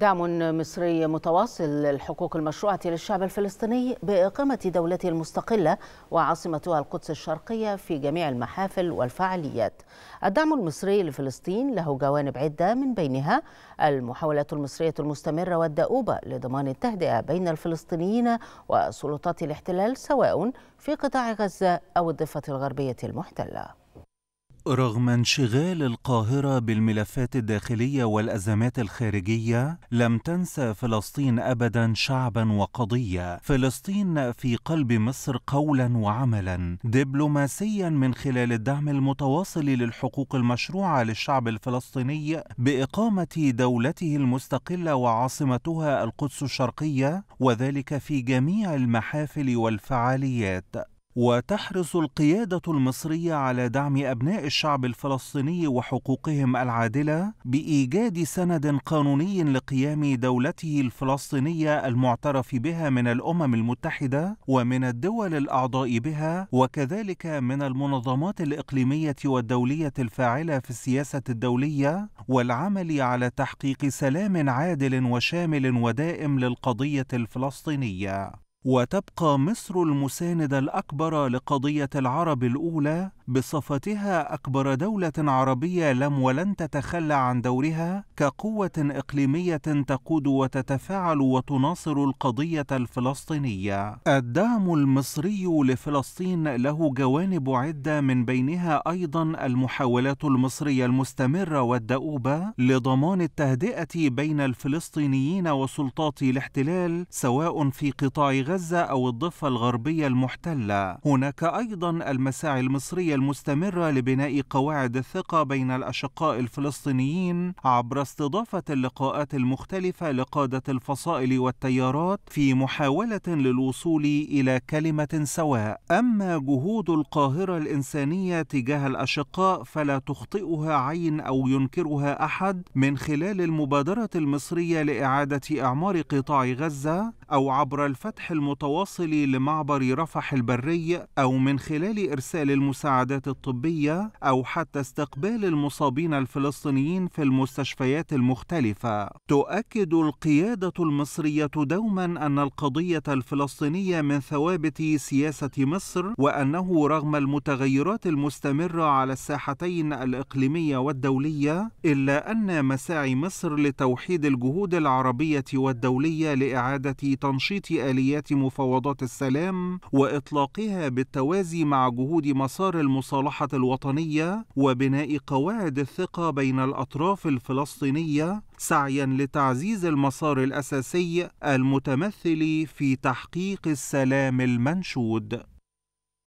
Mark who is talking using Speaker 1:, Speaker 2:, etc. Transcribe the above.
Speaker 1: دعم مصري متواصل للحقوق المشروعة للشعب الفلسطيني بإقامة دولته المستقلة وعاصمتها القدس الشرقية في جميع المحافل والفعاليات. الدعم المصري لفلسطين له جوانب عدة من بينها المحاولات المصرية المستمرة والدؤوبة لضمان التهدئة بين الفلسطينيين وسلطات الاحتلال سواء في قطاع غزة أو الضفة الغربية المحتلة.
Speaker 2: رغم انشغال القاهرة بالملفات الداخلية والأزمات الخارجية، لم تنسى فلسطين أبدا شعبا وقضية، فلسطين في قلب مصر قولا وعملا، دبلوماسيا من خلال الدعم المتواصل للحقوق المشروعة للشعب الفلسطيني بإقامة دولته المستقلة وعاصمتها القدس الشرقية، وذلك في جميع المحافل والفعاليات، وتحرص القيادة المصرية على دعم أبناء الشعب الفلسطيني وحقوقهم العادلة بإيجاد سند قانوني لقيام دولته الفلسطينية المعترف بها من الأمم المتحدة ومن الدول الأعضاء بها وكذلك من المنظمات الإقليمية والدولية الفاعلة في السياسة الدولية والعمل على تحقيق سلام عادل وشامل ودائم للقضية الفلسطينية. وتبقى مصر المساند الأكبر لقضية العرب الأولى بصفتها أكبر دولة عربية لم ولن تتخلى عن دورها كقوة إقليمية تقود وتتفاعل وتناصر القضية الفلسطينية. الدعم المصري لفلسطين له جوانب عدة من بينها أيضا المحاولات المصرية المستمرة والدؤوبة لضمان التهدئة بين الفلسطينيين وسلطات الاحتلال سواء في قطاع غزة أو الضفة الغربية المحتلة. هناك أيضا المساعي المصرية المستمرة لبناء قواعد الثقة بين الأشقاء الفلسطينيين عبر استضافة اللقاءات المختلفة لقادة الفصائل والتيارات في محاولة للوصول إلى كلمة سواء. أما جهود القاهرة الإنسانية تجاه الأشقاء فلا تخطئها عين أو ينكرها أحد من خلال المبادرة المصرية لإعادة إعمار قطاع غزة أو عبر الفتح المتواصل لمعبر رفح البري أو من خلال إرسال المساعدات الطبية أو حتى استقبال المصابين الفلسطينيين في المستشفيات المختلفة. تؤكد القيادة المصرية دوما أن القضية الفلسطينية من ثوابت سياسة مصر وأنه رغم المتغيرات المستمرة على الساحتين الإقليمية والدولية إلا أن مساعي مصر لتوحيد الجهود العربية والدولية لإعادة تنشيط اليات مفاوضات السلام واطلاقها بالتوازي مع جهود مسار المصالحه الوطنيه وبناء قواعد الثقه بين الاطراف الفلسطينيه سعيا لتعزيز المسار الاساسي المتمثل في تحقيق السلام المنشود